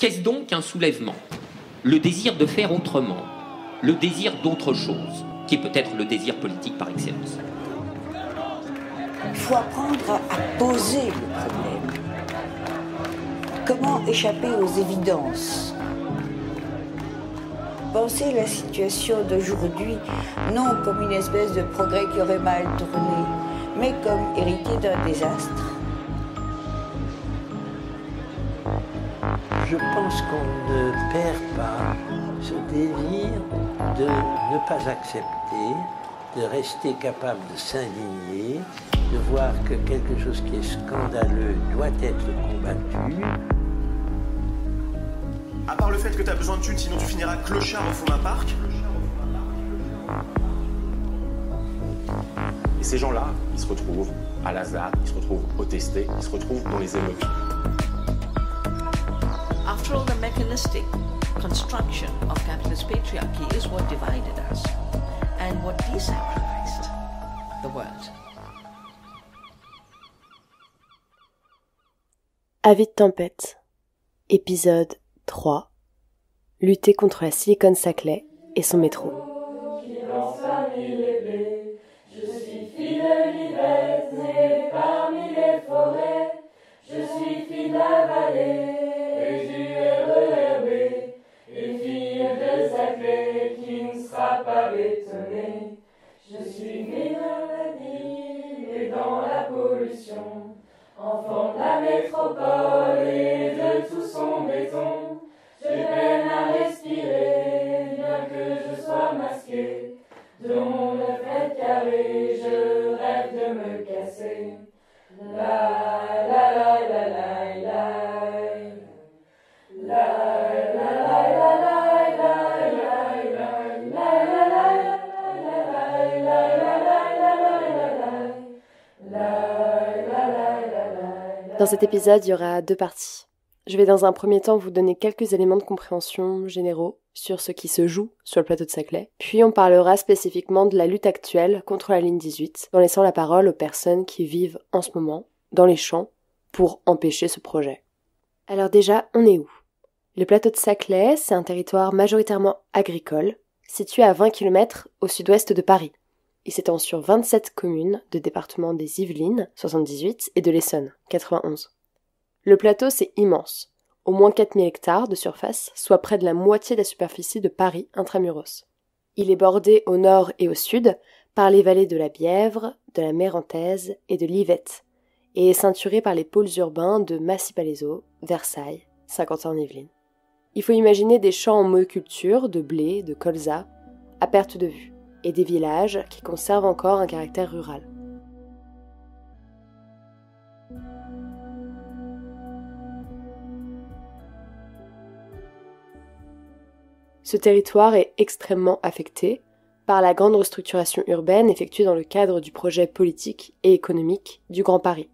Qu'est-ce donc un soulèvement Le désir de faire autrement, le désir d'autre chose, qui est peut-être le désir politique par excellence. Il faut apprendre à poser le problème. Comment échapper aux évidences Penser la situation d'aujourd'hui non comme une espèce de progrès qui aurait mal tourné, mais comme hérité d'un désastre je pense qu'on ne perd pas ce délire de ne pas accepter, de rester capable de s'indigner, de voir que quelque chose qui est scandaleux doit être combattu. À part le fait que tu as besoin de tu, sinon tu finiras clochard au fond d'un parc. Et ces gens-là, ils se retrouvent à Lazare, ils se retrouvent au ils se retrouvent dans les émeutes. After the mechanistic construction of capitalist patriarchy is what divided us and what desacralized the world. Avis de tempête, épisode 3 Lutter contre la Silicon Saclay et son métro. enfant de la métropole. cet épisode, il y aura deux parties. Je vais dans un premier temps vous donner quelques éléments de compréhension généraux sur ce qui se joue sur le plateau de Saclay, puis on parlera spécifiquement de la lutte actuelle contre la ligne 18, en laissant la parole aux personnes qui vivent en ce moment dans les champs pour empêcher ce projet. Alors déjà, on est où Le plateau de Saclay, c'est un territoire majoritairement agricole, situé à 20 km au sud-ouest de Paris. Il s'étend sur 27 communes de département des Yvelines, 78, et de l'Essonne, 91. Le plateau, c'est immense, au moins 4000 hectares de surface, soit près de la moitié de la superficie de Paris intramuros. Il est bordé au nord et au sud par les vallées de la Bièvre, de la Mérantaise et de l'Yvette, et est ceinturé par les pôles urbains de Massy-Palaiseau, Versailles, Saint-Quentin-en-Yvelines. Il faut imaginer des champs en monoculture de blé, de colza, à perte de vue et des villages qui conservent encore un caractère rural. Ce territoire est extrêmement affecté par la grande restructuration urbaine effectuée dans le cadre du projet politique et économique du Grand Paris,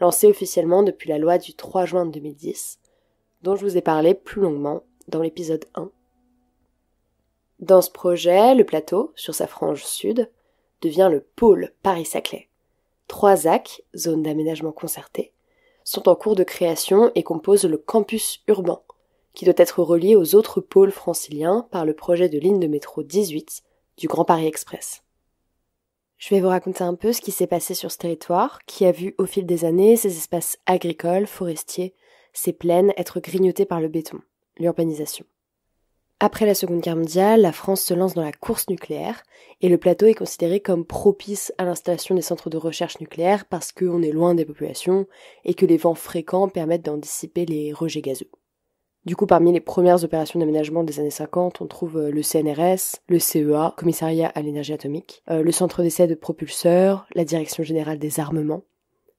lancé officiellement depuis la loi du 3 juin 2010, dont je vous ai parlé plus longuement dans l'épisode 1 dans ce projet, le plateau, sur sa frange sud, devient le pôle Paris-Saclay. Trois AC, zones d'aménagement concerté, sont en cours de création et composent le campus urbain, qui doit être relié aux autres pôles franciliens par le projet de ligne de métro 18 du Grand Paris Express. Je vais vous raconter un peu ce qui s'est passé sur ce territoire, qui a vu au fil des années ses espaces agricoles, forestiers, ses plaines être grignotés par le béton, l'urbanisation. Après la Seconde Guerre mondiale, la France se lance dans la course nucléaire et le plateau est considéré comme propice à l'installation des centres de recherche nucléaire parce qu'on est loin des populations et que les vents fréquents permettent d'en dissiper les rejets gazeux. Du coup, parmi les premières opérations d'aménagement des années 50, on trouve euh, le CNRS, le CEA, Commissariat à l'énergie atomique, euh, le Centre d'essai de propulseurs, la Direction générale des armements.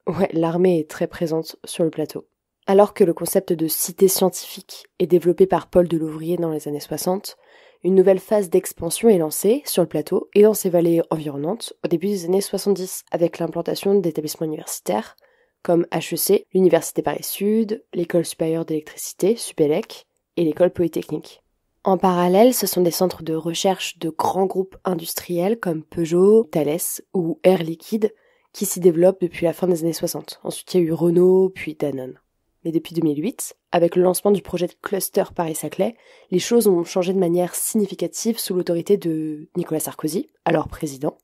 Ouais, l'armée est très présente sur le plateau. Alors que le concept de cité scientifique est développé par Paul Delouvrier dans les années 60, une nouvelle phase d'expansion est lancée sur le plateau et dans ses vallées environnantes au début des années 70 avec l'implantation d'établissements universitaires comme HEC, l'Université Paris Sud, l'École supérieure d'électricité, SUPELEC, et l'École polytechnique. En parallèle, ce sont des centres de recherche de grands groupes industriels comme Peugeot, Thales ou Air Liquide qui s'y développent depuis la fin des années 60. Ensuite, il y a eu Renault, puis Danone. Mais depuis 2008, avec le lancement du projet de cluster Paris-Saclay, les choses ont changé de manière significative sous l'autorité de Nicolas Sarkozy, alors président.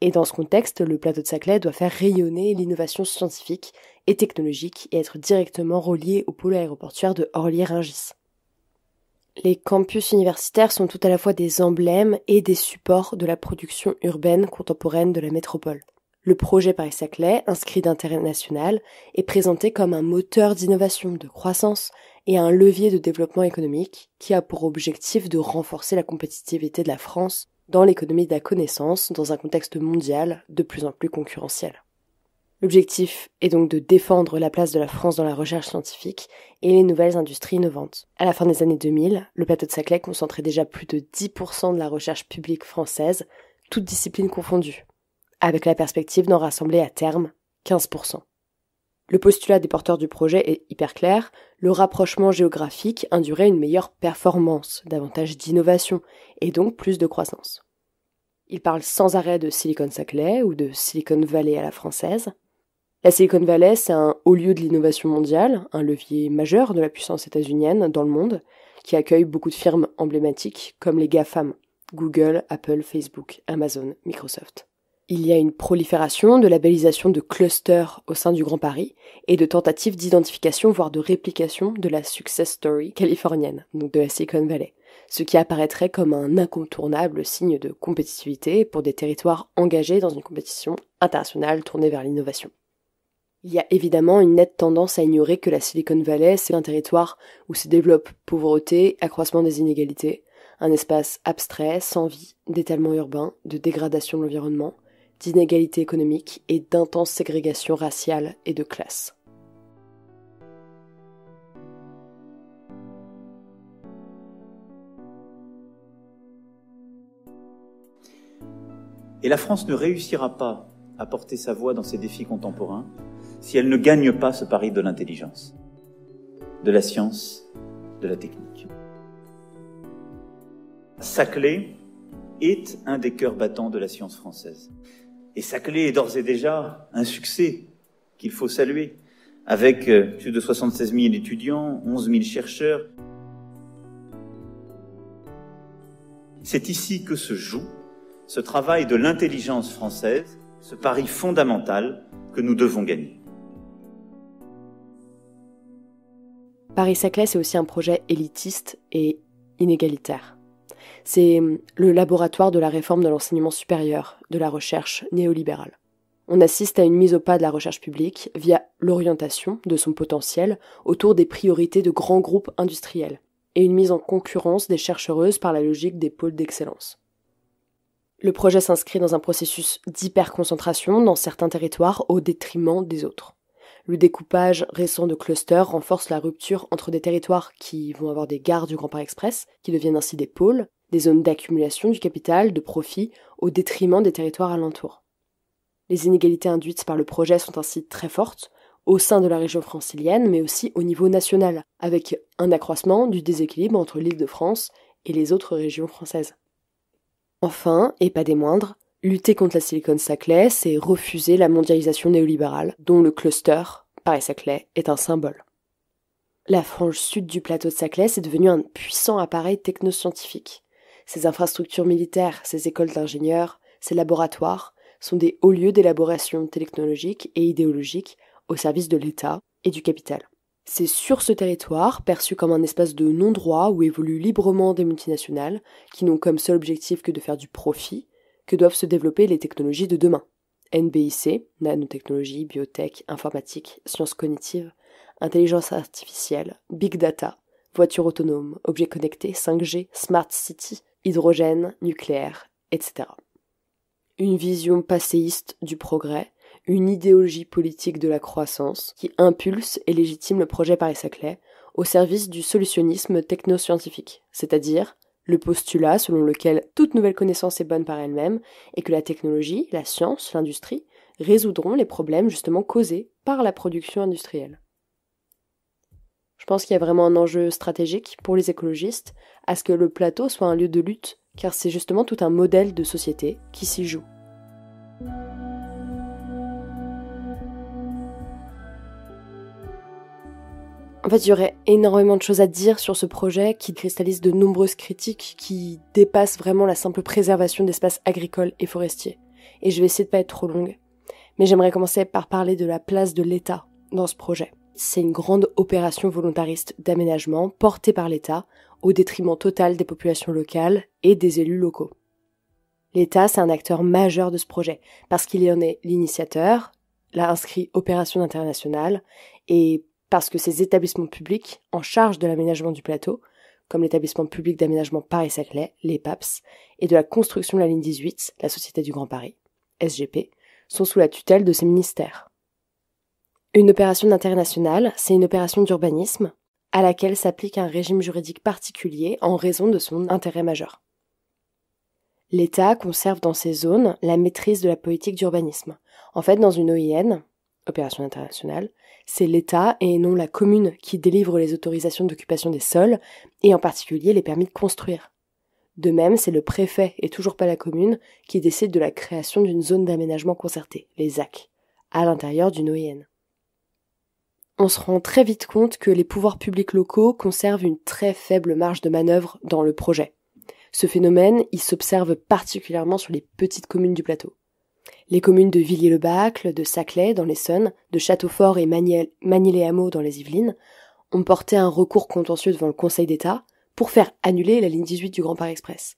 Et dans ce contexte, le plateau de Saclay doit faire rayonner l'innovation scientifique et technologique et être directement relié au pôle aéroportuaire de Orly-Ringis. Les campus universitaires sont tout à la fois des emblèmes et des supports de la production urbaine contemporaine de la métropole. Le projet Paris-Saclay, inscrit d'intérêt national, est présenté comme un moteur d'innovation, de croissance et un levier de développement économique qui a pour objectif de renforcer la compétitivité de la France dans l'économie de la connaissance dans un contexte mondial de plus en plus concurrentiel. L'objectif est donc de défendre la place de la France dans la recherche scientifique et les nouvelles industries innovantes. À la fin des années 2000, le plateau de Saclay concentrait déjà plus de 10% de la recherche publique française, toutes disciplines confondues avec la perspective d'en rassembler à terme 15%. Le postulat des porteurs du projet est hyper clair, le rapprochement géographique induirait une meilleure performance, davantage d'innovation, et donc plus de croissance. Il parle sans arrêt de Silicon Saclay ou de Silicon Valley à la française. La Silicon Valley, c'est un haut lieu de l'innovation mondiale, un levier majeur de la puissance états-unienne dans le monde, qui accueille beaucoup de firmes emblématiques comme les GAFAM, Google, Apple, Facebook, Amazon, Microsoft. Il y a une prolifération de labellisation de clusters au sein du Grand Paris et de tentatives d'identification, voire de réplication de la success story californienne, donc de la Silicon Valley, ce qui apparaîtrait comme un incontournable signe de compétitivité pour des territoires engagés dans une compétition internationale tournée vers l'innovation. Il y a évidemment une nette tendance à ignorer que la Silicon Valley, c'est un territoire où se développe pauvreté, accroissement des inégalités, un espace abstrait, sans vie, d'étalement urbain, de dégradation de l'environnement, d'inégalités économiques et d'intenses ségrégations raciales et de classe. Et la France ne réussira pas à porter sa voix dans ces défis contemporains si elle ne gagne pas ce pari de l'intelligence, de la science, de la technique. Sa est un des cœurs battants de la science française. Et Saclay est d'ores et déjà un succès qu'il faut saluer, avec euh, plus de 76 000 étudiants, 11 000 chercheurs. C'est ici que se joue ce travail de l'intelligence française, ce pari fondamental que nous devons gagner. Paris-Saclay, c'est aussi un projet élitiste et inégalitaire. C'est hum, le laboratoire de la réforme de l'enseignement supérieur, de la recherche néolibérale. On assiste à une mise au pas de la recherche publique via l'orientation de son potentiel autour des priorités de grands groupes industriels et une mise en concurrence des chercheuses par la logique des pôles d'excellence. Le projet s'inscrit dans un processus d'hyperconcentration dans certains territoires au détriment des autres. Le découpage récent de clusters renforce la rupture entre des territoires qui vont avoir des gares du Grand Paris Express, qui deviennent ainsi des pôles, des zones d'accumulation du capital, de profit, au détriment des territoires alentours. Les inégalités induites par le projet sont ainsi très fortes, au sein de la région francilienne, mais aussi au niveau national, avec un accroissement du déséquilibre entre l'île de France et les autres régions françaises. Enfin, et pas des moindres, Lutter contre la Silicon Saclay, c'est refuser la mondialisation néolibérale, dont le cluster, Paris-Saclay, est un symbole. La frange sud du plateau de Saclay s'est devenue un puissant appareil technoscientifique. Ses infrastructures militaires, ses écoles d'ingénieurs, ses laboratoires sont des hauts lieux d'élaboration technologique et idéologique au service de l'État et du capital. C'est sur ce territoire, perçu comme un espace de non-droit où évoluent librement des multinationales, qui n'ont comme seul objectif que de faire du profit, que doivent se développer les technologies de demain. NBIC, nanotechnologie, biotech, informatique, sciences cognitives, intelligence artificielle, big data, voitures autonomes, objets connectés, 5G, smart city, hydrogène, nucléaire, etc. Une vision passéiste du progrès, une idéologie politique de la croissance qui impulse et légitime le projet Paris-Saclay au service du solutionnisme technoscientifique, c'est-à-dire le postulat selon lequel toute nouvelle connaissance est bonne par elle-même et que la technologie, la science, l'industrie résoudront les problèmes justement causés par la production industrielle. Je pense qu'il y a vraiment un enjeu stratégique pour les écologistes à ce que le plateau soit un lieu de lutte, car c'est justement tout un modèle de société qui s'y joue. En fait, il y aurait énormément de choses à dire sur ce projet qui cristallise de nombreuses critiques qui dépassent vraiment la simple préservation d'espaces agricoles et forestiers. Et je vais essayer de pas être trop longue. Mais j'aimerais commencer par parler de la place de l'État dans ce projet. C'est une grande opération volontariste d'aménagement portée par l'État au détriment total des populations locales et des élus locaux. L'État, c'est un acteur majeur de ce projet, parce qu'il y en est l'initiateur, l'a inscrit opération internationale, et parce que ces établissements publics en charge de l'aménagement du plateau, comme l'établissement public d'aménagement Paris-Saclay, les PAPS, et de la construction de la ligne 18, la Société du Grand Paris, SGP, sont sous la tutelle de ces ministères. Une opération d'intérêt c'est une opération d'urbanisme à laquelle s'applique un régime juridique particulier en raison de son intérêt majeur. L'État conserve dans ces zones la maîtrise de la politique d'urbanisme. En fait, dans une OIN, opération internationale, c'est l'État et non la commune qui délivre les autorisations d'occupation des sols, et en particulier les permis de construire. De même, c'est le préfet, et toujours pas la commune, qui décide de la création d'une zone d'aménagement concertée, les AC, à l'intérieur d'une OEN. On se rend très vite compte que les pouvoirs publics locaux conservent une très faible marge de manœuvre dans le projet. Ce phénomène, il s'observe particulièrement sur les petites communes du plateau. Les communes de Villiers-le-Bâcle, de Saclay dans les l'Essonne, de Châteaufort et Magny-les-Hameaux dans les Yvelines ont porté un recours contentieux devant le Conseil d'État pour faire annuler la ligne 18 du Grand Paris Express.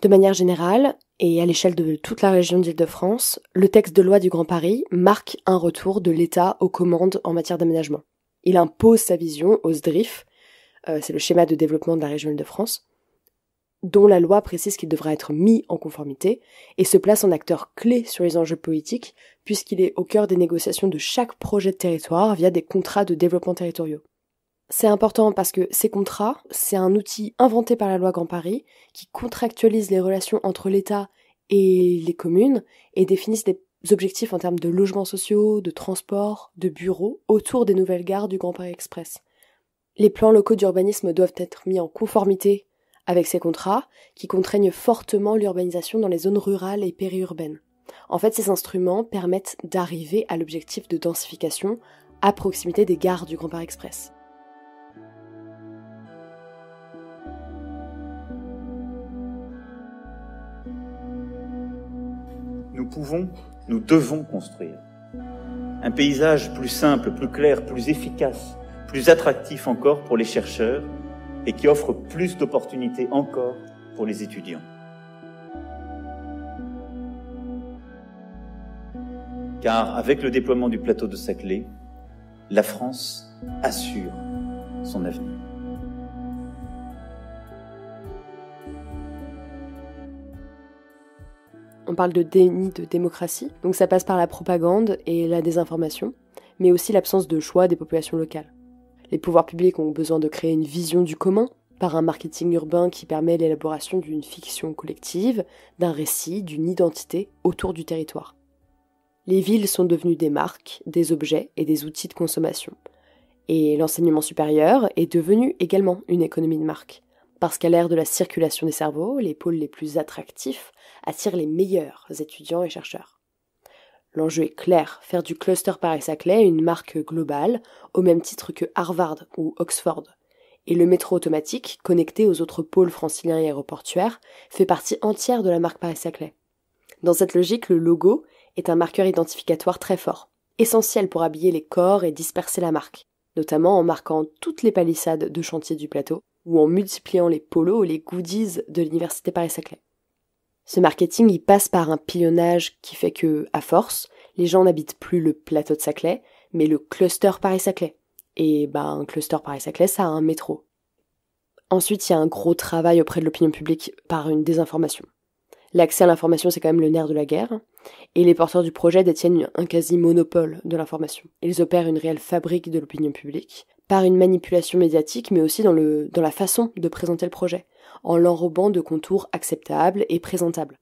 De manière générale, et à l'échelle de toute la région d'Île-de-France, le texte de loi du Grand Paris marque un retour de l'État aux commandes en matière d'aménagement. Il impose sa vision aux SDRIF, euh, c'est le schéma de développement de la région Île-de-France, dont la loi précise qu'il devra être mis en conformité, et se place en acteur clé sur les enjeux politiques, puisqu'il est au cœur des négociations de chaque projet de territoire via des contrats de développement territoriaux. C'est important parce que ces contrats, c'est un outil inventé par la loi Grand Paris qui contractualise les relations entre l'État et les communes et définissent des objectifs en termes de logements sociaux, de transports, de bureaux autour des nouvelles gares du Grand Paris Express. Les plans locaux d'urbanisme doivent être mis en conformité avec ces contrats qui contraignent fortement l'urbanisation dans les zones rurales et périurbaines. En fait, ces instruments permettent d'arriver à l'objectif de densification à proximité des gares du Grand Paris Express. Nous pouvons, nous devons construire un paysage plus simple, plus clair, plus efficace, plus attractif encore pour les chercheurs et qui offre plus d'opportunités encore pour les étudiants. Car avec le déploiement du plateau de Saclay, la France assure son avenir. On parle de déni de démocratie, donc ça passe par la propagande et la désinformation, mais aussi l'absence de choix des populations locales. Les pouvoirs publics ont besoin de créer une vision du commun par un marketing urbain qui permet l'élaboration d'une fiction collective, d'un récit, d'une identité autour du territoire. Les villes sont devenues des marques, des objets et des outils de consommation. Et l'enseignement supérieur est devenu également une économie de marque, parce qu'à l'ère de la circulation des cerveaux, les pôles les plus attractifs attirent les meilleurs étudiants et chercheurs. L'enjeu est clair, faire du cluster Paris-Saclay une marque globale, au même titre que Harvard ou Oxford. Et le métro automatique, connecté aux autres pôles franciliens et aéroportuaires, fait partie entière de la marque Paris-Saclay. Dans cette logique, le logo est un marqueur identificatoire très fort, essentiel pour habiller les corps et disperser la marque, notamment en marquant toutes les palissades de chantier du plateau ou en multipliant les polos et les goodies de l'université Paris-Saclay. Ce marketing, il passe par un pilonnage qui fait que, à force, les gens n'habitent plus le plateau de Saclay, mais le cluster Paris-Saclay. Et bah, un cluster Paris-Saclay, ça a un métro. Ensuite, il y a un gros travail auprès de l'opinion publique par une désinformation. L'accès à l'information, c'est quand même le nerf de la guerre, et les porteurs du projet détiennent un quasi monopole de l'information. Ils opèrent une réelle fabrique de l'opinion publique, par une manipulation médiatique, mais aussi dans, le, dans la façon de présenter le projet, en l'enrobant de contours acceptables et présentables.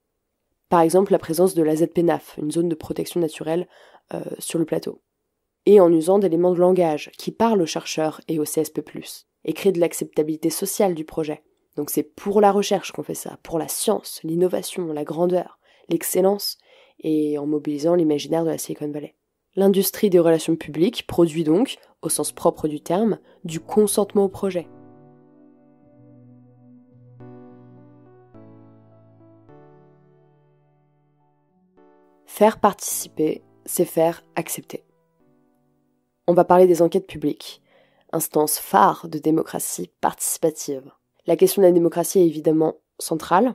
Par exemple, la présence de la ZPNAF, une zone de protection naturelle, euh, sur le plateau. Et en usant d'éléments de langage qui parlent aux chercheurs et au CSP, et créent de l'acceptabilité sociale du projet. Donc c'est pour la recherche qu'on fait ça, pour la science, l'innovation, la grandeur, l'excellence, et en mobilisant l'imaginaire de la Silicon Valley. L'industrie des relations publiques produit donc, au sens propre du terme, du consentement au projet. Faire participer, c'est faire accepter. On va parler des enquêtes publiques, instance phare de démocratie participative. La question de la démocratie est évidemment centrale.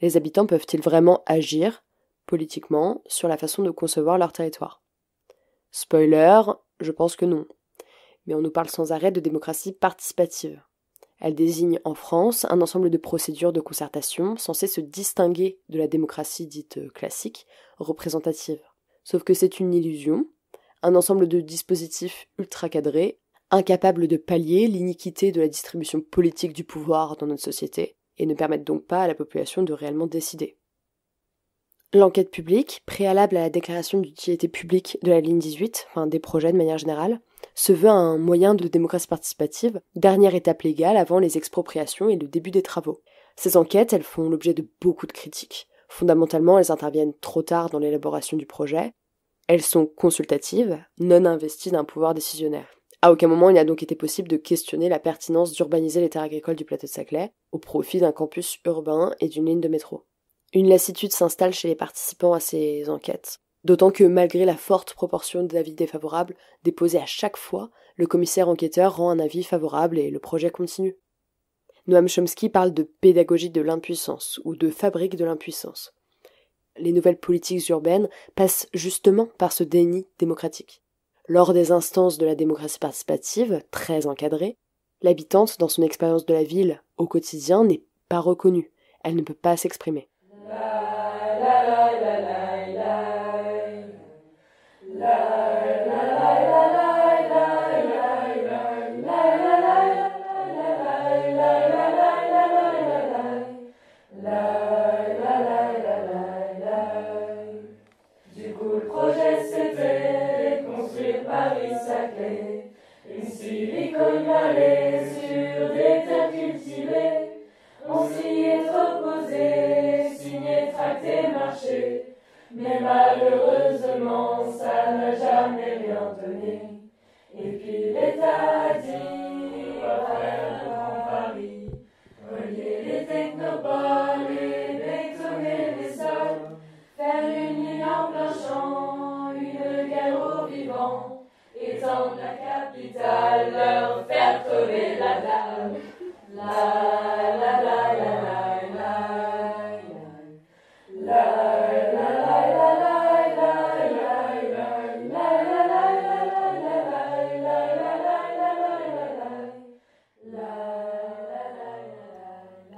Les habitants peuvent-ils vraiment agir politiquement sur la façon de concevoir leur territoire Spoiler, je pense que non mais on nous parle sans arrêt de démocratie participative. Elle désigne en France un ensemble de procédures de concertation censées se distinguer de la démocratie dite euh, classique, représentative. Sauf que c'est une illusion, un ensemble de dispositifs ultra cadrés, incapables de pallier l'iniquité de la distribution politique du pouvoir dans notre société, et ne permettent donc pas à la population de réellement décider. L'enquête publique, préalable à la déclaration d'utilité publique de la ligne 18, enfin des projets de manière générale, se veut un moyen de démocratie participative, dernière étape légale avant les expropriations et le début des travaux. Ces enquêtes, elles font l'objet de beaucoup de critiques. Fondamentalement, elles interviennent trop tard dans l'élaboration du projet. Elles sont consultatives, non investies d'un pouvoir décisionnaire. À aucun moment il n'a donc été possible de questionner la pertinence d'urbaniser les terres agricoles du plateau de Saclay au profit d'un campus urbain et d'une ligne de métro. Une lassitude s'installe chez les participants à ces enquêtes. D'autant que, malgré la forte proportion d'avis défavorables déposés à chaque fois, le commissaire enquêteur rend un avis favorable et le projet continue. Noam Chomsky parle de pédagogie de l'impuissance ou de fabrique de l'impuissance. Les nouvelles politiques urbaines passent justement par ce déni démocratique. Lors des instances de la démocratie participative, très encadrée, l'habitante, dans son expérience de la ville au quotidien, n'est pas reconnue, elle ne peut pas s'exprimer. mais malheureusement ça n'a jamais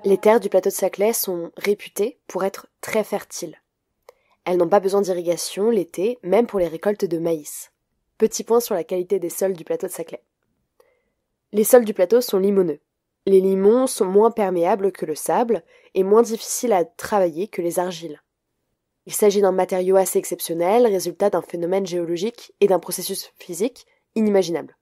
Les terres du plateau de Saclay sont réputées pour être très fertiles. Elles n'ont pas besoin d'irrigation l'été, même pour les récoltes de maïs. Petit point sur la qualité des sols du plateau de Saclay. Les sols du plateau sont limoneux. Les limons sont moins perméables que le sable et moins difficiles à travailler que les argiles. Il s'agit d'un matériau assez exceptionnel, résultat d'un phénomène géologique et d'un processus physique inimaginable.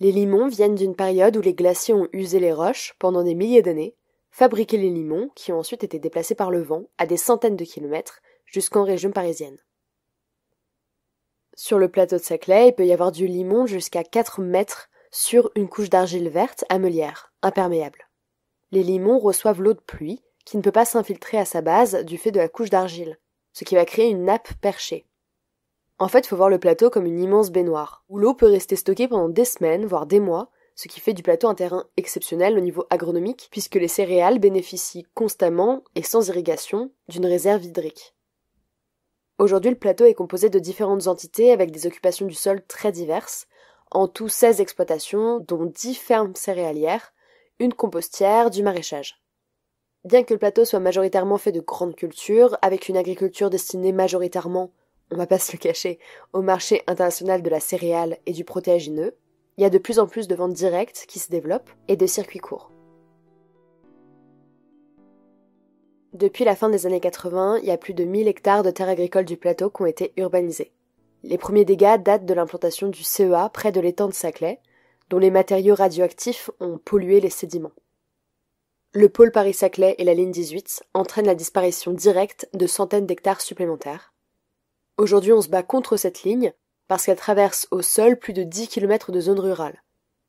Les limons viennent d'une période où les glaciers ont usé les roches pendant des milliers d'années fabriquer les limons qui ont ensuite été déplacés par le vent à des centaines de kilomètres jusqu'en région parisienne. Sur le plateau de Saclay, il peut y avoir du limon jusqu'à 4 mètres sur une couche d'argile verte à meulière, imperméable. Les limons reçoivent l'eau de pluie qui ne peut pas s'infiltrer à sa base du fait de la couche d'argile, ce qui va créer une nappe perchée. En fait, il faut voir le plateau comme une immense baignoire, où l'eau peut rester stockée pendant des semaines, voire des mois, ce qui fait du plateau un terrain exceptionnel au niveau agronomique, puisque les céréales bénéficient constamment et sans irrigation d'une réserve hydrique. Aujourd'hui, le plateau est composé de différentes entités avec des occupations du sol très diverses, en tout 16 exploitations, dont 10 fermes céréalières, une compostière, du maraîchage. Bien que le plateau soit majoritairement fait de grandes cultures, avec une agriculture destinée majoritairement, on va pas se le cacher, au marché international de la céréale et du protéagineux, il y a de plus en plus de ventes directes qui se développent et de circuits courts. Depuis la fin des années 80, il y a plus de 1000 hectares de terres agricoles du plateau qui ont été urbanisés. Les premiers dégâts datent de l'implantation du CEA près de l'étang de Saclay, dont les matériaux radioactifs ont pollué les sédiments. Le pôle Paris-Saclay et la ligne 18 entraînent la disparition directe de centaines d'hectares supplémentaires. Aujourd'hui, on se bat contre cette ligne parce qu'elle traverse au sol plus de 10 km de zone rurale.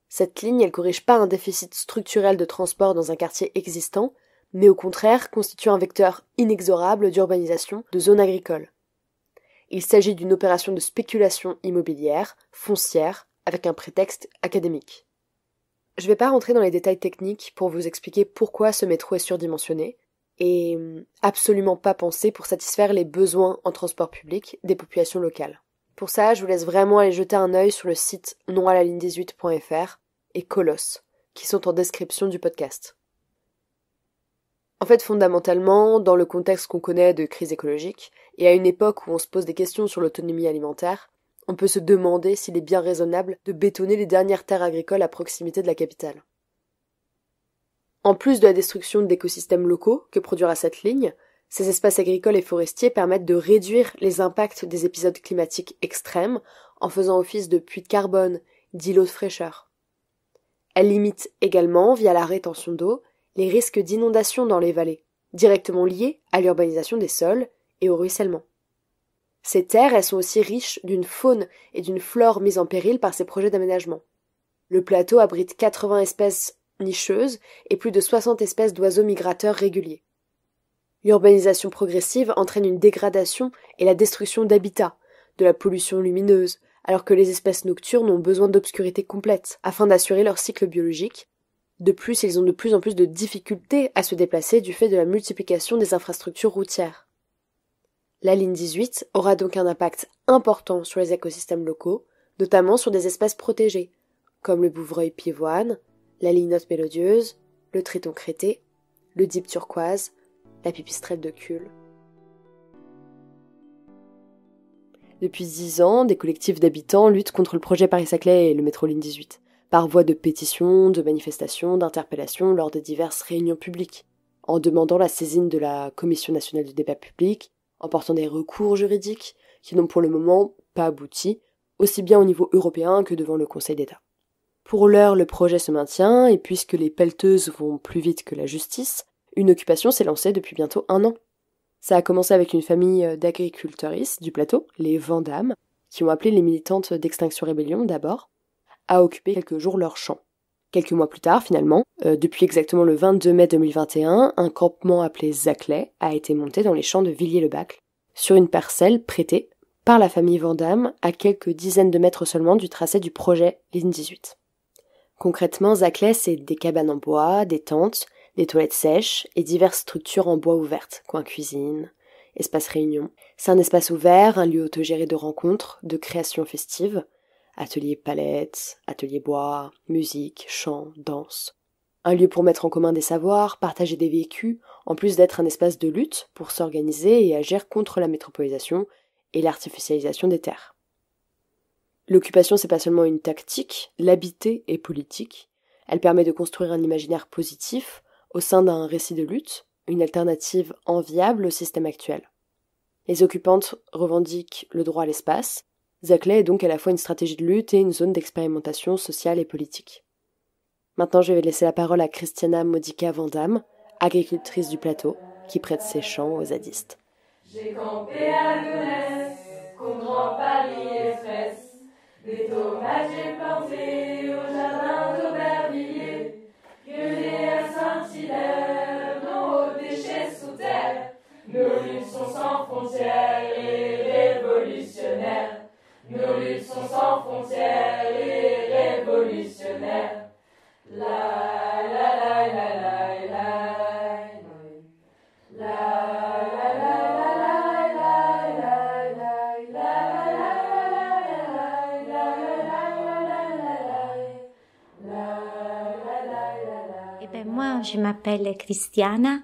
Cette ligne, elle corrige pas un déficit structurel de transport dans un quartier existant, mais au contraire constitue un vecteur inexorable d'urbanisation de zones agricoles. Il s'agit d'une opération de spéculation immobilière, foncière, avec un prétexte académique. Je ne vais pas rentrer dans les détails techniques pour vous expliquer pourquoi ce métro est surdimensionné et hum, absolument pas pensé pour satisfaire les besoins en transport public des populations locales. Pour ça, je vous laisse vraiment aller jeter un œil sur le site non ligne 18fr et Colosse, qui sont en description du podcast. En fait, fondamentalement, dans le contexte qu'on connaît de crise écologique, et à une époque où on se pose des questions sur l'autonomie alimentaire, on peut se demander s'il est bien raisonnable de bétonner les dernières terres agricoles à proximité de la capitale. En plus de la destruction d'écosystèmes locaux que produira cette ligne, ces espaces agricoles et forestiers permettent de réduire les impacts des épisodes climatiques extrêmes en faisant office de puits de carbone, d'îlots de fraîcheur. Elles limitent également, via la rétention d'eau, les risques d'inondation dans les vallées, directement liés à l'urbanisation des sols et au ruissellement. Ces terres, elles sont aussi riches d'une faune et d'une flore mises en péril par ces projets d'aménagement. Le plateau abrite 80 espèces nicheuses et plus de 60 espèces d'oiseaux migrateurs réguliers. L'urbanisation progressive entraîne une dégradation et la destruction d'habitats, de la pollution lumineuse, alors que les espèces nocturnes ont besoin d'obscurité complète afin d'assurer leur cycle biologique. De plus, ils ont de plus en plus de difficultés à se déplacer du fait de la multiplication des infrastructures routières. La ligne 18 aura donc un impact important sur les écosystèmes locaux, notamment sur des espèces protégées, comme le bouvreuil pivoine, la note mélodieuse, le triton crété, le dip turquoise, la pipistrelle de cul. Depuis dix ans, des collectifs d'habitants luttent contre le projet Paris-Saclay et le métro ligne 18, par voie de pétitions, de manifestations, d'interpellations lors de diverses réunions publiques, en demandant la saisine de la Commission nationale du débat public, en portant des recours juridiques qui n'ont pour le moment pas abouti, aussi bien au niveau européen que devant le Conseil d'État. Pour l'heure, le projet se maintient, et puisque les pelleteuses vont plus vite que la justice, une occupation s'est lancée depuis bientôt un an. Ça a commencé avec une famille euh, d'agriculteuristes du plateau, les Vandamme, qui ont appelé les militantes d'Extinction Rébellion d'abord, à occuper quelques jours leurs champs. Quelques mois plus tard, finalement, euh, depuis exactement le 22 mai 2021, un campement appelé Zaclay a été monté dans les champs de villiers le bacle sur une parcelle prêtée par la famille Vandamme à quelques dizaines de mètres seulement du tracé du projet Ligne 18. Concrètement, Zaclay, c'est des cabanes en bois, des tentes, des toilettes sèches et diverses structures en bois ouvertes, coin cuisine, espace réunion. C'est un espace ouvert, un lieu autogéré de rencontres, de créations festives, ateliers palettes, ateliers bois, musique, chant, danse. Un lieu pour mettre en commun des savoirs, partager des vécus, en plus d'être un espace de lutte pour s'organiser et agir contre la métropolisation et l'artificialisation des terres. L'occupation, c'est pas seulement une tactique, l'habiter est politique. Elle permet de construire un imaginaire positif, au sein d'un récit de lutte, une alternative enviable au système actuel. Les occupantes revendiquent le droit à l'espace. Zaclay est donc à la fois une stratégie de lutte et une zone d'expérimentation sociale et politique. Maintenant, je vais laisser la parole à Christiana Modica Vandamme, agricultrice du plateau, qui prête ses chants aux zadistes. J'ai campé à des j'ai au nos déchets sous terre. Nos luttes sont sans frontières et révolutionnaires. Nos luttes sont sans frontières et révolutionnaires. La je m'appelle Christiana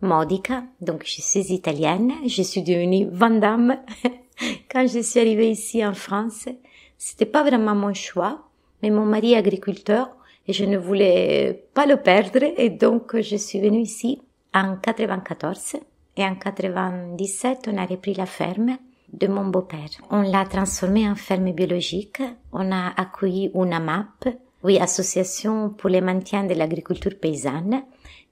Modica, donc je suis italienne, je suis devenue Vandame quand je suis arrivée ici en France. C'était pas vraiment mon choix, mais mon mari est agriculteur et je ne voulais pas le perdre et donc je suis venue ici en 94 et en 97 on a repris la ferme de mon beau-père. On l'a transformée en ferme biologique, on a accueilli une AMAP, oui, Association pour le maintien de l'agriculture paysanne,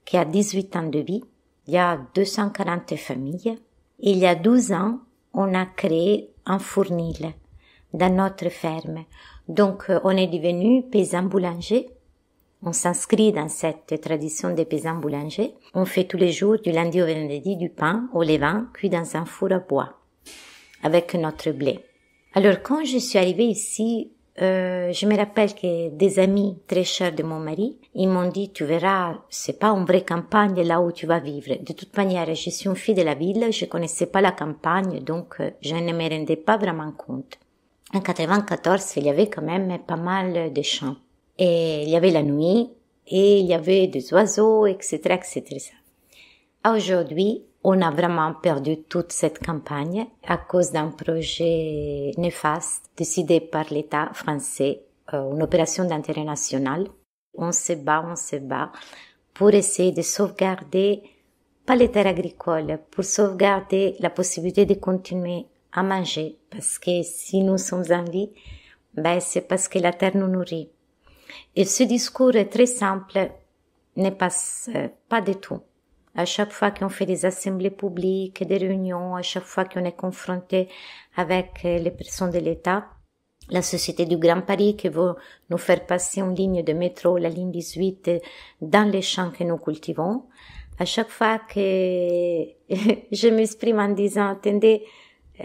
qui a 18 ans de vie. Il y a 240 familles. Et il y a 12 ans, on a créé un fournil dans notre ferme. Donc, euh, on est devenu paysan boulanger. On s'inscrit dans cette tradition des paysans boulangers. On fait tous les jours, du lundi au vendredi, du pain au levain cuit dans un four à bois avec notre blé. Alors, quand je suis arrivée ici euh, je me rappelle que des amis très chers de mon mari, ils m'ont dit, tu verras, c'est pas une vraie campagne là où tu vas vivre. De toute manière, je suis une fille de la ville, je ne connaissais pas la campagne, donc euh, je ne me rendais pas vraiment compte. En quatre-vingt-quatorze il y avait quand même pas mal de champs. Et il y avait la nuit, et il y avait des oiseaux, etc., etc. Aujourd'hui, on a vraiment perdu toute cette campagne à cause d'un projet néfaste décidé par l'État français, euh, une opération d'intérêt national. On se bat, on se bat pour essayer de sauvegarder pas les terres agricoles, pour sauvegarder la possibilité de continuer à manger, parce que si nous sommes en vie, ben c'est parce que la terre nous nourrit. Et ce discours est très simple, ne passe euh, pas du tout à chaque fois qu'on fait des assemblées publiques, des réunions, à chaque fois qu'on est confronté avec euh, les personnes de l'État, la Société du Grand Paris qui veut nous faire passer en ligne de métro, la ligne 18, euh, dans les champs que nous cultivons. À chaque fois que je m'exprime en disant, attendez,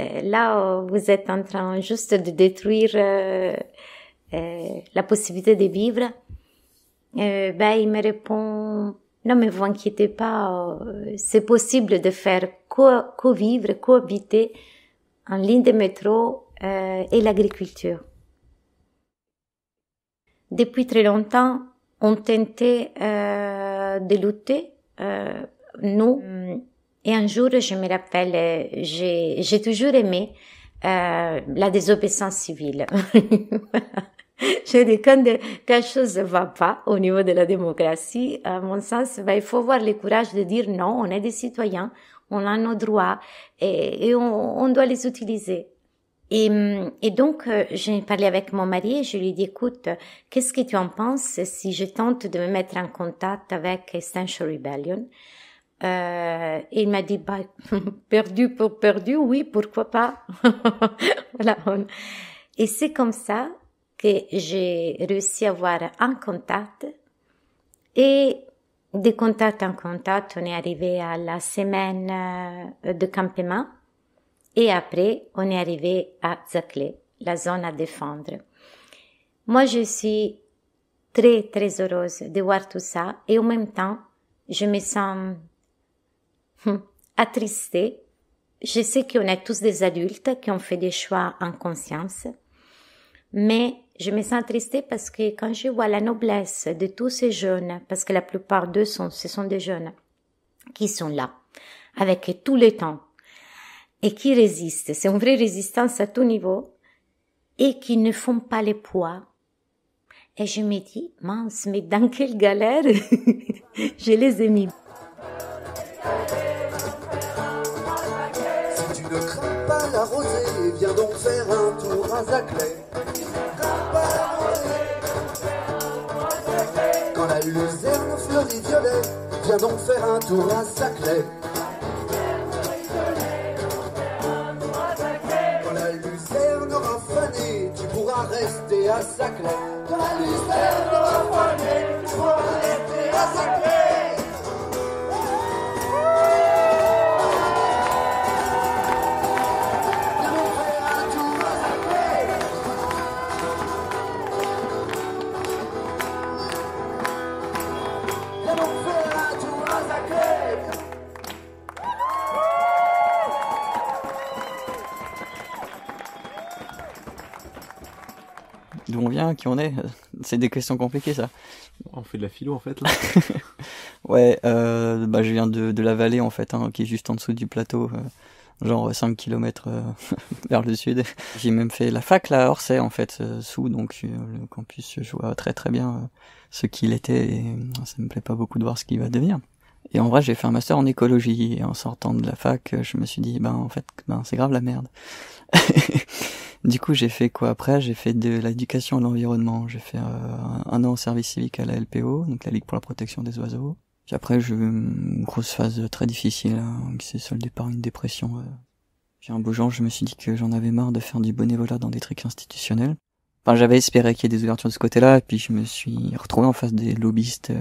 euh, là, vous êtes en train juste de détruire la possibilité de vivre, ben, il me répond, non, mais vous inquiétez pas, euh, c'est possible de faire co-vivre, co cohabiter en ligne de métro euh, et l'agriculture. Depuis très longtemps, on tentait euh, de lutter, euh, nous. Mm. Et un jour, je me rappelle, j'ai toujours aimé euh, la désobéissance civile. je dis quand quelque chose ne va pas au niveau de la démocratie, à mon sens, ben, il faut avoir le courage de dire non, on est des citoyens, on a nos droits et, et on, doit les utiliser. Et, et donc, euh, j'ai parlé avec mon mari et je lui ai dit, écoute, qu'est-ce que tu en penses si je tente de me mettre en contact avec Essential Rebellion euh, il m'a dit, bah, perdu pour perdu, oui, pourquoi pas. voilà. Et c'est comme ça que j'ai réussi à avoir en contact. Et de contact en contact, on est arrivé à la semaine euh, de campement. Et après, on est arrivé à Zaclé, la zone à défendre. Moi, je suis très, très heureuse de voir tout ça. Et en même temps, je me sens hum, attristée. Je sais qu'on est tous des adultes qui ont fait des choix en conscience. Mais je me sens tristée parce que quand je vois la noblesse de tous ces jeunes, parce que la plupart d'eux sont, ce sont des jeunes qui sont là, avec tous les temps, et qui résistent, c'est une vraie résistance à tout niveau, et qui ne font pas les poids. Et je me dis, mince, mais dans quelle galère je les ai mis. tu pas la viens donc faire un tour à Viens donc faire un tour à Saclay. Quand la lucerne aura fané, tu pourras rester à Saclay. Quand la lucerne qui on est C'est des questions compliquées, ça. On fait de la philo, en fait, là. ouais, euh, bah, je viens de, de, la vallée, en fait, hein, qui est juste en dessous du plateau, euh, genre 5 euh, km vers le sud. J'ai même fait la fac, là, à Orsay, en fait, sous, donc le campus, je vois très très bien ce qu'il était, et ça me plaît pas beaucoup de voir ce qu'il va devenir. Et en vrai, j'ai fait un master en écologie, et en sortant de la fac, je me suis dit, ben, en fait, ben, c'est grave la merde. du coup, j'ai fait quoi après J'ai fait de l'éducation à l'environnement. J'ai fait euh, un an en service civique à la LPO, donc la Ligue pour la protection des oiseaux. Puis après, j'ai eu une grosse phase très difficile hein, qui s'est soldée par une dépression. j'ai Puis un beau jour, je me suis dit que j'en avais marre de faire du bénévolat dans des trucs institutionnels. Enfin, j'avais espéré qu'il y ait des ouvertures de ce côté-là, et puis je me suis retrouvé en face des lobbyistes euh,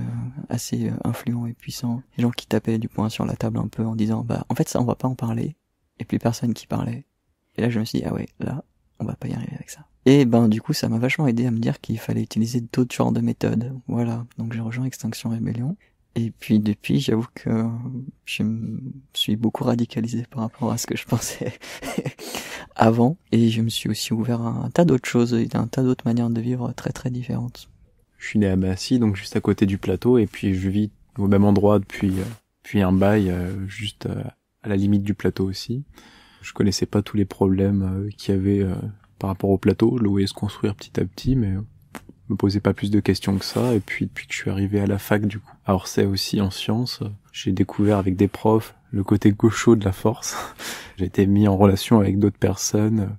assez euh, influents et puissants, des gens qui tapaient du poing sur la table un peu en disant, bah, en fait, ça, on va pas en parler, et plus personne qui parlait. Et là, je me suis dit, ah ouais, là, on va pas y arriver avec ça. Et ben du coup, ça m'a vachement aidé à me dire qu'il fallait utiliser d'autres genres de méthodes. Voilà, donc j'ai rejoint Extinction Rebellion. Et puis depuis, j'avoue que je me suis beaucoup radicalisé par rapport à ce que je pensais avant. Et je me suis aussi ouvert à un tas d'autres choses et à un tas d'autres manières de vivre très très différentes. Je suis né à Massy, donc juste à côté du plateau, et puis je vis au même endroit depuis, euh, depuis un bail, euh, juste euh, à la limite du plateau aussi je connaissais pas tous les problèmes euh, qu'il y avait euh, par rapport au plateau. Je se construire petit à petit, mais euh, me posais pas plus de questions que ça. Et puis depuis que je suis arrivé à la fac, du coup, alors c'est aussi en sciences, j'ai découvert avec des profs le côté gaucho de la force. j'ai été mis en relation avec d'autres personnes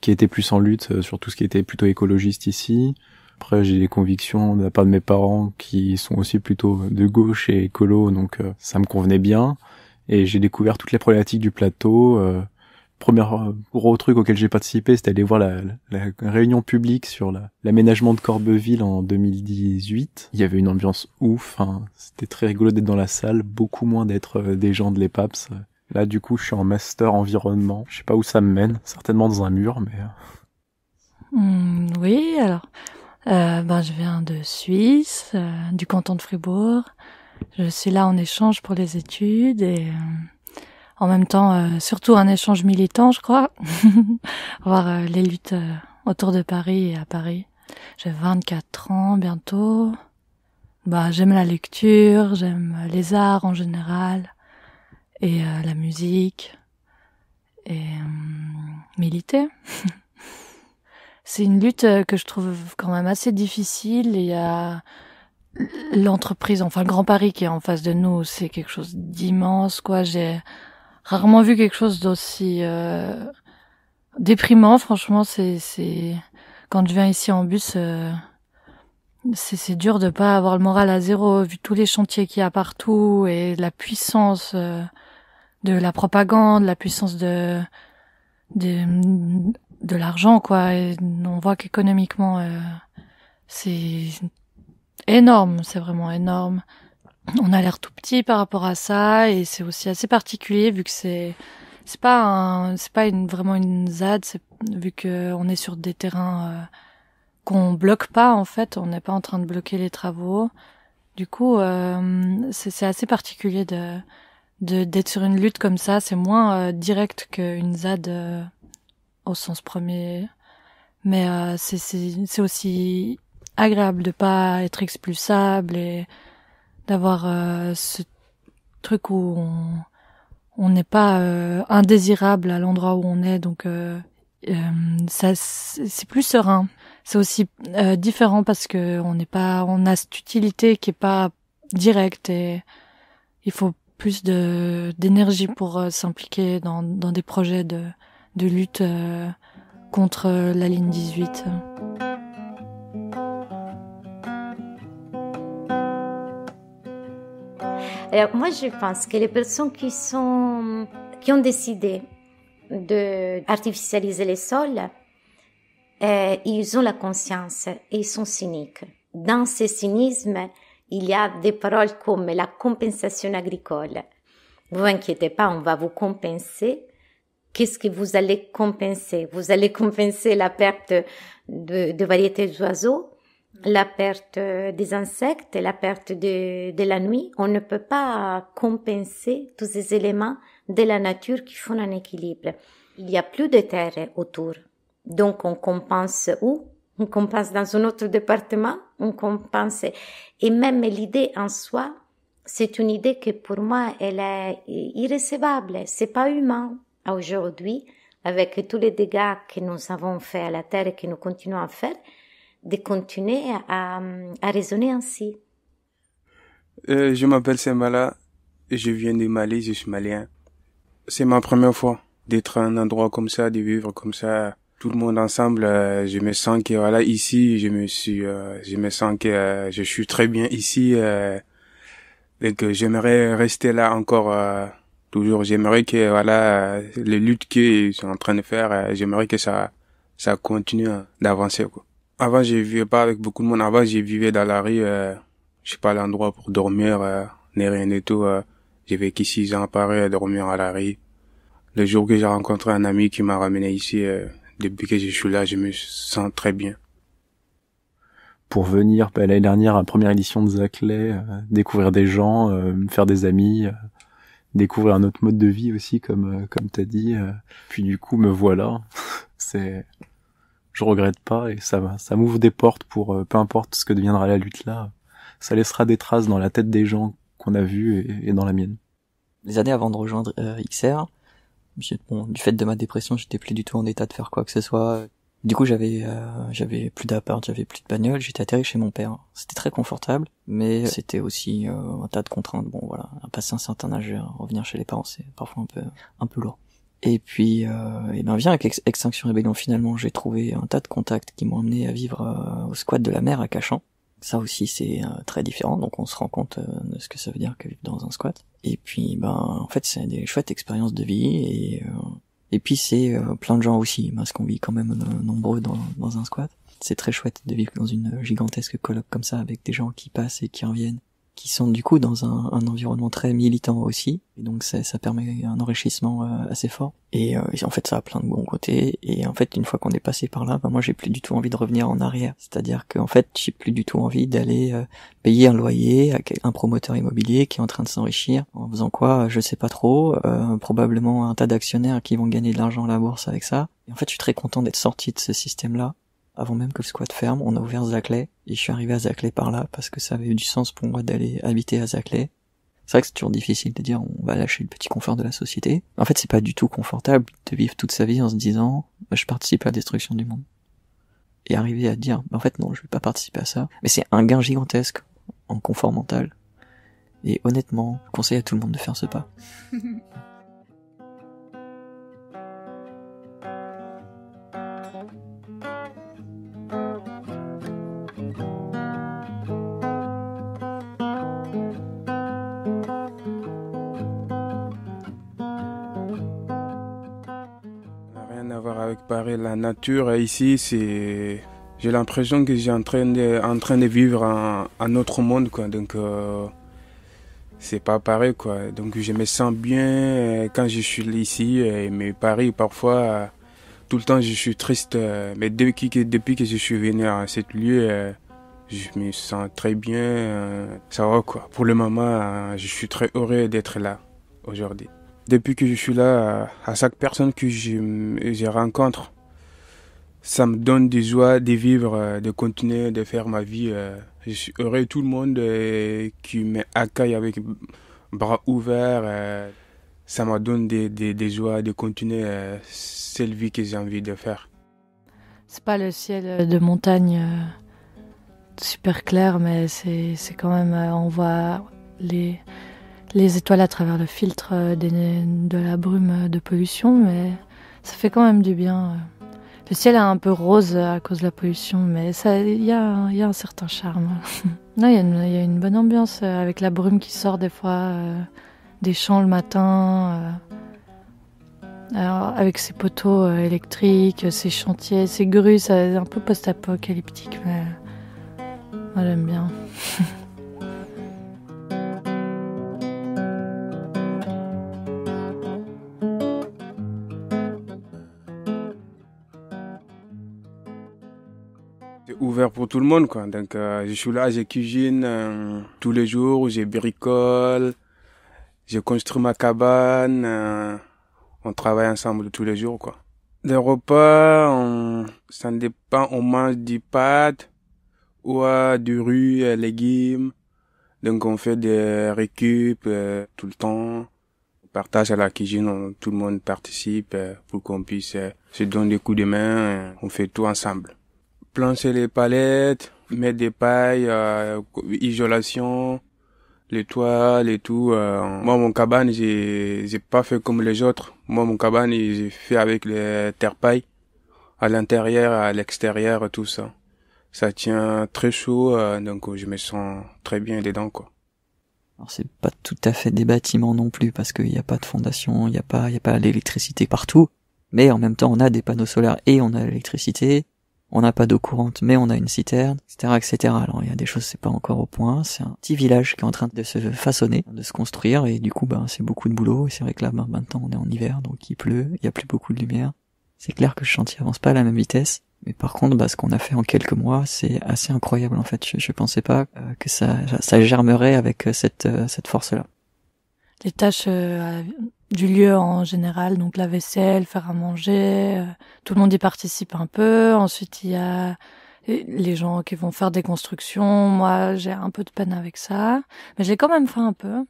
qui étaient plus en lutte sur tout ce qui était plutôt écologiste ici. Après, j'ai des convictions de la part de mes parents qui sont aussi plutôt de gauche et écolo, donc ça me convenait bien. Et j'ai découvert toutes les problématiques du plateau, premier euh, gros truc auquel j'ai participé, c'était aller voir la, réunion publique sur l'aménagement de Corbeville en 2018. Il y avait une ambiance ouf, hein. c'était très rigolo d'être dans la salle, beaucoup moins d'être euh, des gens de l'EPAPS. Là, du coup, je suis en master environnement. Je sais pas où ça me mène, certainement dans un mur, mais... Euh. Hmm, oui, alors... ben, je viens de Suisse, du canton de Fribourg. Je suis là en échange pour les études et en même temps euh, surtout un échange militant, je crois, voir euh, les luttes euh, autour de Paris et à Paris. J'ai 24 ans bientôt. Bah, j'aime la lecture, j'aime les arts en général et la musique et militer. C'est une lutte que je trouve quand même assez difficile. Il y a l'entreprise, enfin le Grand Paris qui est en face de nous, c'est quelque chose d'immense, quoi. J'ai rarement vu quelque chose d'aussi euh, déprimant. Franchement, c'est quand je viens ici en bus, euh, c'est dur de pas avoir le moral à zéro vu tous les chantiers qu'il y a partout et la puissance euh, de la propagande, la puissance de de, de l'argent quoi. on voit qu'économiquement c'est énorme, c'est vraiment énorme on a l'air tout petit par rapport à ça et c'est aussi assez particulier vu que c'est c'est pas un, c'est pas une vraiment une ZAD vu que on est sur des terrains euh, qu'on bloque pas en fait on n'est pas en train de bloquer les travaux du coup euh, c'est assez particulier de d'être sur une lutte comme ça c'est moins euh, direct qu'une ZAD au sens premier mais c'est c'est aussi agréable de pas être expulsable et d'avoir euh, ce truc où on n'est pas euh, indésirable à l'endroit où on est, donc euh, ça c'est plus serein. C'est aussi différent parce que on n'est pas, on a cette utilité qui est pas directe et il faut plus de d'énergie mmh. pour s'impliquer dans, dans des projets de de lutte contre la ligne 18. Euh, moi, je pense que les personnes qui sont, qui ont décidé de artificialiser les sols, euh, ils ont la conscience et ils sont cyniques. Dans ces cynismes, il y a des paroles comme la compensation agricole. Vous inquiétez pas, on va vous compenser. Qu'est-ce que vous allez compenser Vous allez compenser la perte de variétés d'oiseaux la perte euh, des insectes et la perte de, la nuit, on ne peut pas compenser tous ces éléments de la nature qui font un équilibre. Il n'y a plus de terre autour. Donc on compense où On compense dans un autre département On compense. Et même l'idée en soi, c'est une idée que pour moi, elle est irrécevable. C'est pas humain aujourd'hui, avec tous les dégâts que nous avons faits à la terre et que nous continuons à faire de continuer à, à raisonner ainsi. Euh, je m'appelle Semala, je viens du Mali, je suis malien. C'est ma première fois d'être un endroit comme ça, de vivre comme ça, tout le monde ensemble. Euh, je me sens que voilà ici, je me suis, euh, je me sens que euh, je suis très bien ici. et que j'aimerais rester là encore toujours. J'aimerais que voilà les luttes qu'ils sont en train de faire, j'aimerais que ça, ça continue d'avancer quoi. Avant, je vivais pas avec beaucoup de monde. Avant, je vivais dans la rue. Euh, je sais pas l'endroit pour dormir, euh, ni rien du tout. Euh. J'ai vécu six ans à Paris à dormir à la rue. Le jour que j'ai rencontré un ami qui m'a ramené ici, euh, depuis que je suis là, je me sens très bien. Pour venir bah, l'année dernière à la première édition de Zaclay, découvrir des gens, euh, faire des amis, découvrir un autre mode de vie aussi, comme comme t'as dit. puis du coup, me voilà. C'est je regrette pas et ça ça m'ouvre des portes pour euh, peu importe ce que deviendra la lutte là, ça laissera des traces dans la tête des gens qu'on a vus et, dans la mienne. Les années avant de rejoindre euh, XR, du fait de ma dépression, j'étais plus du tout en état de faire quoi que ce soit. Du coup, j'avais euh, j'avais plus d'appart, j'avais plus de bagnole, j'étais atterri chez mon père. C'était très confortable, mais c'était aussi un tas de contraintes. Bon, voilà, passer un certain âge, revenir chez les parents, c'est parfois un peu un peu lourd. Et puis, euh, et ben, vient avec Extinction Rébellion, finalement, j'ai trouvé un tas de contacts qui m'ont amené à vivre euh, au squat de la mer à Cachan. Ça aussi, c'est euh, très différent, donc on se rend compte euh, de ce que ça veut dire que vivre dans un squat. Et puis, ben, en fait, c'est des chouettes expériences de vie, et, et puis c'est plein de gens aussi, parce qu'on vit quand même nombreux dans, dans un squat. C'est très chouette de vivre dans une gigantesque colloque comme ça, avec des gens qui passent et qui reviennent, qui sont du coup dans un, environnement très militant aussi, et donc ça, ça permet un enrichissement euh, assez fort. Euh, et, en fait, ça a plein de bons côtés. Et en fait, une fois qu'on est passé par là, ben moi, j'ai plus du tout envie de revenir en arrière. C'est-à-dire qu'en fait, j'ai plus du tout envie d'aller euh, payer un loyer à un promoteur immobilier qui est en train de s'enrichir en faisant quoi, je sais pas trop, probablement un tas d'actionnaires qui vont gagner de l'argent à la bourse avec ça. Et en fait, je suis très content d'être sorti de ce système-là avant même que le squat ferme, on a ouvert Zaclay, et je suis arrivé à Zaclay par là, parce que ça avait eu du sens pour moi d'aller habiter à Zaclay. C'est vrai que c'est toujours difficile de dire on va lâcher le petit confort de la société. En fait, c'est pas du tout confortable de vivre toute sa vie en se disant bah, je participe à la destruction du monde. Et arriver à dire bah, en fait non, je vais pas participer à ça. Mais c'est un gain gigantesque en confort mental. Et honnêtement, je conseille à tout le monde de faire ce pas. Rien à voir avec Paris. La nature ici, c'est. J'ai l'impression que j'ai en train de, en train de vivre un, un autre monde, quoi. Donc, euh, c'est pas pareil, quoi. Donc, je me sens bien euh, quand je suis ici. Euh, mais Paris, parfois, tout le temps, je suis triste. Mais depuis que, depuis que je suis venu à cet lieu, je me sens très bien. Ça va, quoi. Pour le moment, je suis très heureux d'être là aujourd'hui depuis que je suis là, à chaque personne que je, rencontre, ça me donne des joies de vivre, euh, de continuer, de faire ma vie. Euh. Je suis heureux tout le monde euh, qui m'accueille avec bras ouverts. Ça me donne des, des, des joies de continuer cette vie que j'ai envie de faire. C'est pas le ciel de montagne super clair, mais c'est quand même, on voit les, les étoiles à travers le filtre euh, de la brume de pollution, mais ça fait quand même du bien. Euh. Le ciel est un peu rose à cause de la pollution, mais il y, a, un certain charme. Il y, a une bonne ambiance euh, avec la brume qui sort des fois des champs le matin, avec ses poteaux électriques, ses chantiers, ses grues, c'est un peu post-apocalyptique, mais moi j'aime bien. C'est ouvert pour tout le monde, quoi. Donc, euh, je suis là, je cuisine euh, tous les jours, j'ai bricole, je construis ma cabane. Euh, on travaille ensemble tous les jours, quoi. les repas, on, ça dépend, on mange du pâtes ou du riz, légumes. Donc, on fait des récup tout le temps on partage à la cuisine, tout le monde participe pour qu'on puisse se donner des coups de main, on fait tout ensemble plancher les palettes, mettre des pailles, euh, isolation, les toiles et tout. Euh, moi, mon cabane, j'ai, j'ai pas fait comme les autres. Moi, mon cabane, j'ai fait avec les terre paille à l'intérieur, à l'extérieur, tout ça. Ça tient très chaud, euh, donc je me sens très bien dedans, quoi. Alors c'est pas tout à fait des bâtiments non plus parce qu'il n'y a pas de fondation, il n'y a pas, il y a pas l'électricité partout. Mais en même temps, on a des panneaux solaires et on a l'électricité on n'a pas d'eau courante, mais on a une citerne, etc., etc. Alors il y a des choses, c'est pas encore au point. C'est un petit village qui est en train de se façonner, de se construire, et du coup, ben, c'est beaucoup de boulot. Et c'est vrai que là, ben, maintenant, on est en hiver, donc il pleut, il y a plus beaucoup de lumière. C'est clair que le chantier avance pas à la même vitesse. Mais par contre, bah, ce qu'on a fait en quelques mois, c'est assez incroyable en fait. Je, ne pensais pas euh, que ça, ça germerait avec euh, cette, euh, cette force-là. Les tâches du lieu en général, donc la vaisselle, faire à manger, euh, tout le monde y participe un peu. Ensuite, il y a euh, les gens qui vont faire des constructions. Moi, j'ai un peu de peine avec ça, mais j'ai quand même fait un peu.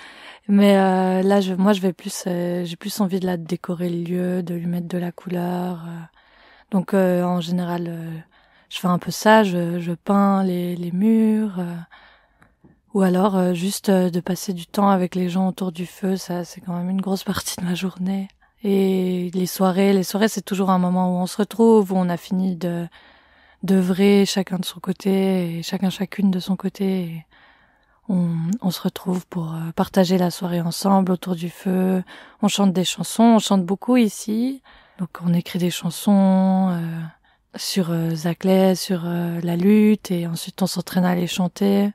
mais euh, là, je, moi, je vais plus, j'ai plus envie de la décorer le lieu, de lui mettre de la couleur. Donc, en général, je fais un peu ça. Je, peins les, les murs. Ou alors euh, juste euh, de passer du temps avec les gens autour du feu, ça c'est quand même une grosse partie de ma journée. Et les soirées, les soirées c'est toujours un moment où on se retrouve, où on a fini de d'œuvrer chacun de son côté, et chacun chacune de son côté. on, se retrouve pour euh, partager la soirée ensemble autour du feu. On chante des chansons, on chante beaucoup ici. Donc on écrit des chansons sur Zaclay, sur la lutte, et ensuite on s'entraîne à les chanter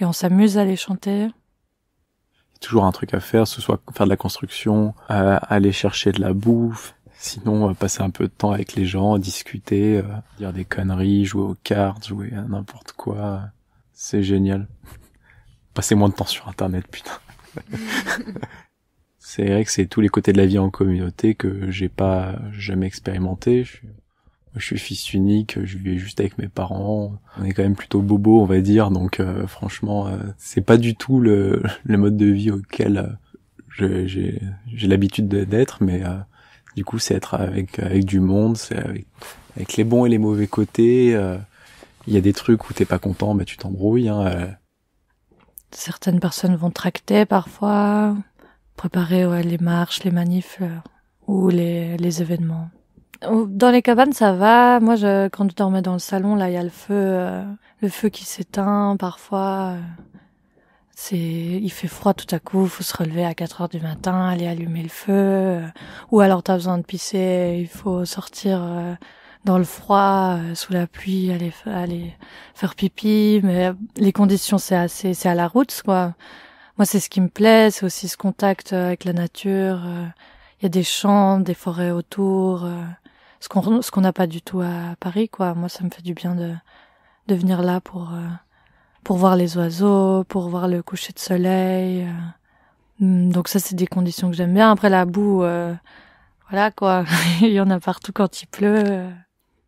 et on s'amuse à les chanter toujours un truc à faire, ce soit faire de la construction, euh, aller chercher de la bouffe, sinon euh, passer un peu de temps avec les gens, discuter, euh, dire des conneries, jouer aux cartes, jouer à n'importe quoi. C'est génial. Passer moins de temps sur Internet, putain. c'est vrai que c'est tous les côtés de la vie en communauté que j'ai pas jamais expérimenté. Je je suis fils unique, je vis juste avec mes parents. On est quand même plutôt bobo, on va dire. Donc euh, franchement, euh, c'est pas du tout le, le, mode de vie auquel euh, j'ai l'habitude d'être, mais euh, du coup, c'est être avec avec du monde, c'est avec, avec, les bons et les mauvais côtés. Il y a des trucs où t'es pas content, bah tu t'embrouilles. Hein, Certaines personnes vont tracter parfois, préparer les marches, les manifs ou les, les événements. Dans les cabanes, ça va. Moi, je, quand tu dormais dans le salon, là, il y a le feu, euh, le feu qui s'éteint parfois. Euh, c'est, il fait froid tout à coup, faut se relever à 4 heures du matin, aller allumer le feu. Euh, ou alors t'as besoin de pisser, il faut sortir dans le froid, sous la pluie, aller, aller faire pipi. Mais les conditions, c'est assez, c'est à la route, quoi. Moi, c'est ce qui me plaît, c'est aussi ce contact avec la nature. Il y a des champs, des forêts autour ce qu'on n'a pas du tout à Paris quoi. Moi ça me fait du bien de de venir là pour euh, pour voir les oiseaux, pour voir le coucher de soleil. Euh. Hmm, donc ça c'est des conditions que j'aime bien. Après la boue euh, voilà quoi, il y en a partout quand il pleut.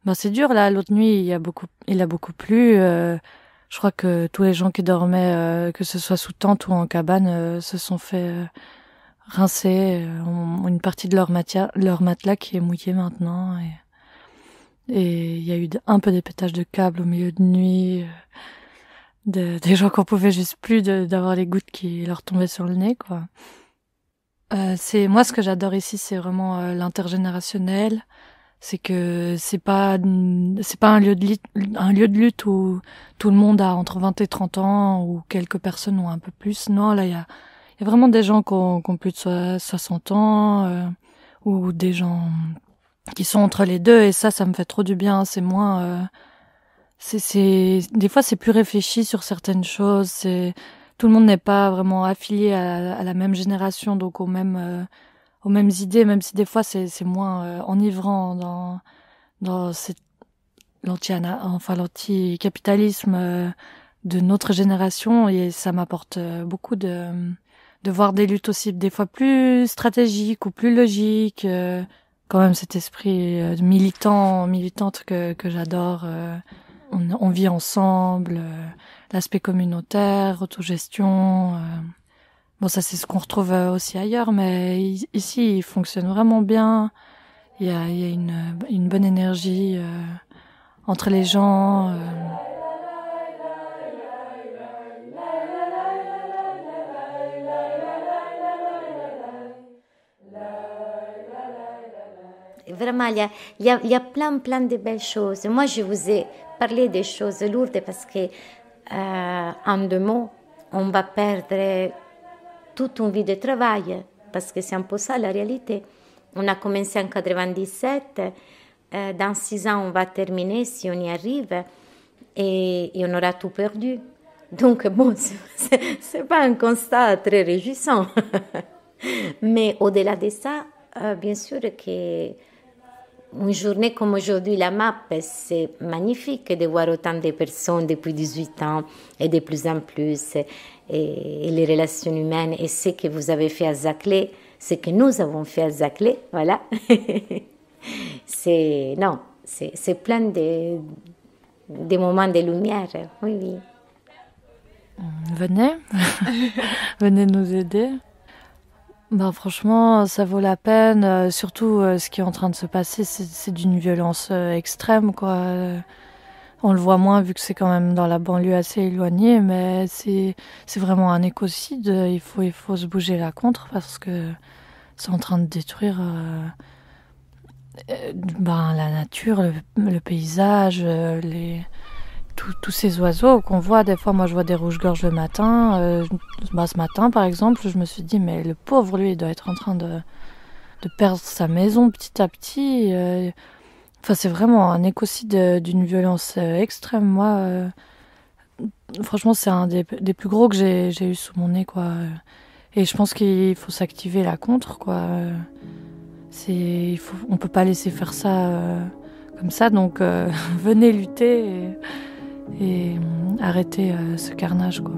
Ben c'est dur là, l'autre nuit, il a beaucoup il a beaucoup plu. je crois que tous les gens qui dormaient que ce soit sous tente ou en cabane se sont fait rincés, ont euh, une partie de leur, leur matelas qui est mouillé maintenant. Et il y a eu un peu des pétages de câbles au milieu de nuit, euh, de, des gens qu'on pouvait juste plus d'avoir les gouttes qui leur tombaient sur le nez, quoi. Euh, c'est moi ce que j'adore ici, c'est vraiment l'intergénérationnel. C'est que c'est pas c'est pas un lieu de un lieu de lutte où tout le monde a entre 20 et 30 ans ou quelques personnes ont un peu plus. Non, là il y a y a vraiment des gens qui ont, plus de 60 ans euh, ou des gens qui sont entre les deux et ça, ça me fait trop du bien. C'est moins, euh, c'est, des fois c'est plus réfléchi sur certaines choses. C'est tout le monde n'est pas vraiment affilié à, la même génération, donc aux mêmes euh, aux mêmes idées, même si des fois c'est moins euh, enivrant dans dans cette l'anti enfin l'anticapitalisme de notre génération et ça m'apporte beaucoup de de voir des luttes aussi des fois plus stratégiques ou plus logiques. Euh, quand même cet esprit euh, militant, militante que, que j'adore. Euh, on, on, vit ensemble, l'aspect communautaire, autogestion. bon, ça c'est ce qu'on retrouve aussi ailleurs, mais ici il fonctionne vraiment bien. Il y a, y a une, bonne énergie entre les gens. Vraiment, il y, a, il, y a, plein, plein de belles choses. Moi, je vous ai parlé des choses lourdes parce que, euh, en deux mots, on va perdre toute une vie de travail parce que c'est un peu ça la réalité. On a commencé en 97. Euh, dans six ans, on va terminer si on y arrive et, on aura tout perdu. Donc, bon, ce c'est pas un constat très réjouissant. Mais au-delà de ça, euh, bien sûr que une journée comme aujourd'hui, la MAP, c'est magnifique de voir autant de personnes depuis 18 ans et de plus en plus, et, les relations humaines, et ce que vous avez fait à Zaclé, ce que nous avons fait à Zaclé, voilà. c'est, non, c'est plein de, de moments de lumière, oui, oui. Venez, venez nous aider. Bah, franchement, ça vaut la peine. Euh, surtout, euh, ce qui est en train de se passer, c'est d'une violence euh, extrême, quoi. On le voit moins vu que c'est quand même dans la banlieue assez éloignée, mais c'est vraiment un écocide. Il faut, il faut se bouger là contre parce que c'est en train de détruire ben, la nature, le, le paysage, les, tous ces oiseaux qu'on voit. Des fois, moi, je vois des rouges-gorges le matin. Euh, bah, ce matin, par exemple, je me suis dit, mais le pauvre, lui, il doit être en train de, de perdre sa maison petit à petit. Euh. enfin, c'est vraiment un écocide euh, d'une violence extrême. Moi, franchement, c'est un des, des, plus gros que j'ai eu sous mon nez, quoi. Et je pense qu'il faut s'activer là contre, quoi. C'est, il faut, on peut pas laisser faire ça comme ça, donc venez lutter et euh, arrêter euh, ce carnage quoi.